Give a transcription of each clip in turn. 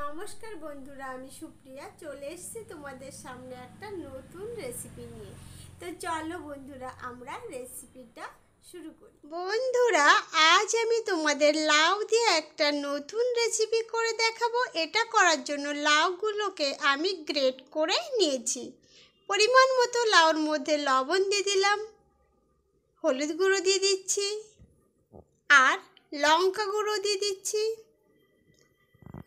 নমস্কার বন্ধুরা আমি সুপ্রিয়া চলে এসেছি তোমাদের সামনে একটা নতুন রেসিপি নিয়ে তো চলো বন্ধুরা আমরা রেসিপিটা শুরু করি বন্ধুরা আজ আমি তোমাদের লাউ দিয়ে একটা নতুন রেসিপি করে দেখাবো এটা করার জন্য লাউগুলোকে আমি গ্রেট করে নিয়েছি পরিমাণ মতো লাউর মধ্যে লবণ দিয়ে দিলাম হলুদ গুঁড়ো দিয়ে দিচ্ছি আর লঙ্কা গুঁড়ো দিয়ে দিচ্ছি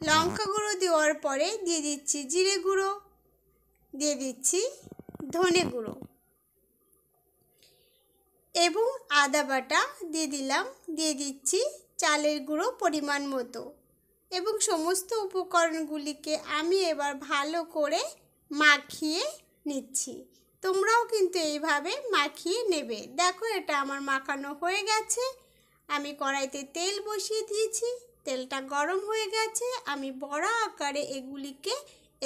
লঙ্কা গুঁড়ো দেওয়ার পরে দিয়ে দিচ্ছি জিরে গুঁড়ো দিয়ে দিচ্ছি ধনে গুঁড়ো এবং আদা বাটা দিয়ে দিলাম দিয়ে দিচ্ছি চালের গুঁড়ো পরিমাণ মতো এবং সমস্ত উপকরণগুলিকে আমি এবার ভালো করে মাখিয়ে নিচ্ছি তোমরাও কিন্তু এইভাবে মাখিয়ে নেবে দেখো এটা আমার মাখানো হয়ে গেছে আমি কড়াইতে তেল বসিয়ে দিয়েছি তেলটা গরম হয়ে গেছে আমি বড়া আকারে এগুলিকে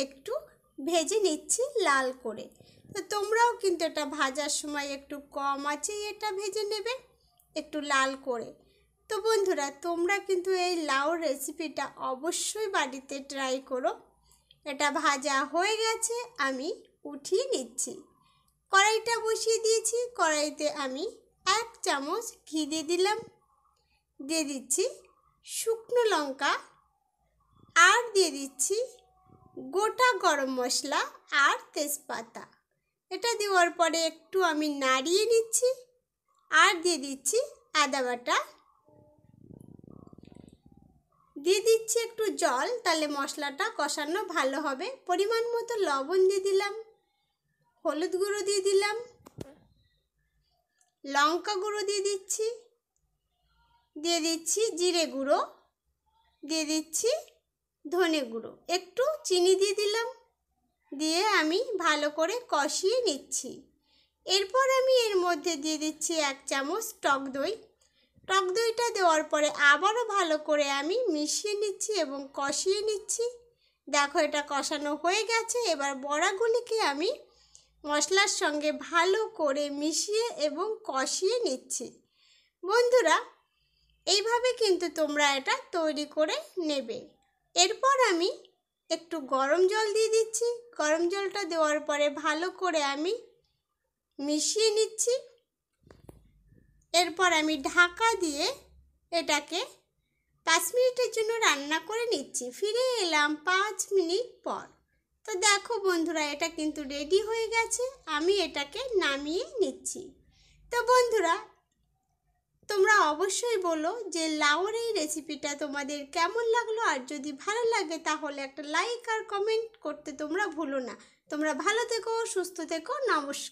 একটু ভেজে নিচ্ছি লাল করে তো তোমরাও কিন্তু এটা ভাজার সময় একটু কম আছে এটা ভেজে নেবে একটু লাল করে তো বন্ধুরা তোমরা কিন্তু এই লাউ রেসিপিটা অবশ্যই বাড়িতে ট্রাই করো এটা ভাজা হয়ে গেছে আমি উঠিয়ে নিচ্ছি কড়াইটা বসিয়ে দিয়েছি কড়াইতে আমি এক চামচ ঘি দিয়ে দিলাম দিয়ে দিচ্ছি শুকনো লঙ্কা আর দিয়ে দিচ্ছি গোটা গরম মশলা আর তেজপাতা এটা দেওয়ার পরে একটু আমি নাড়িয়ে নিচ্ছি আর দিয়ে দিচ্ছি আদা বাটা দিয়ে দিচ্ছি একটু জল তাহলে মশলাটা কষানো ভালো হবে পরিমাণ মতো লবণ দিয়ে দিলাম হলুদ গুঁড়ো দিয়ে দিলাম লঙ্কা গুঁড়ো দিয়ে দিচ্ছি দিয়ে দিচ্ছি জিরে গুঁড়ো দিয়ে দিচ্ছি ধনে গুঁড়ো একটু চিনি দিয়ে দিলাম দিয়ে আমি ভালো করে কষিয়ে নিচ্ছি এরপর আমি এর মধ্যে দিয়ে দিচ্ছি এক চামচ টক দই টক দইটা দেওয়ার পরে আবারও ভালো করে আমি মিশিয়ে নিচ্ছি এবং কষিয়ে নিচ্ছি দেখো এটা কষানো হয়ে গেছে এবার বড়াগুলিকে আমি মশলার সঙ্গে ভালো করে মিশিয়ে এবং কষিয়ে নিচ্ছি বন্ধুরা এইভাবে কিন্তু তোমরা এটা তৈরি করে নেবে এরপর আমি একটু গরম জল দিয়ে দিচ্ছি গরম জলটা দেওয়ার পরে ভালো করে আমি মিশিয়ে নিচ্ছি এরপর আমি ঢাকা দিয়ে এটাকে পাঁচ মিনিটের জন্য রান্না করে নিচ্ছি ফিরে এলাম পাঁচ মিনিট পর তো দেখো বন্ধুরা এটা কিন্তু রেডি হয়ে গেছে আমি এটাকে নামিয়ে নিচ্ছি তো বন্ধুরা অবশ্যই বলো যে লাউর এই রেসিপিটা তোমাদের কেমন লাগলো আর যদি ভালো লাগে তাহলে একটা লাইক আর কমেন্ট করতে তোমরা ভুলো না তোমরা ভালো থেকো সুস্থ থেকো নমস্কার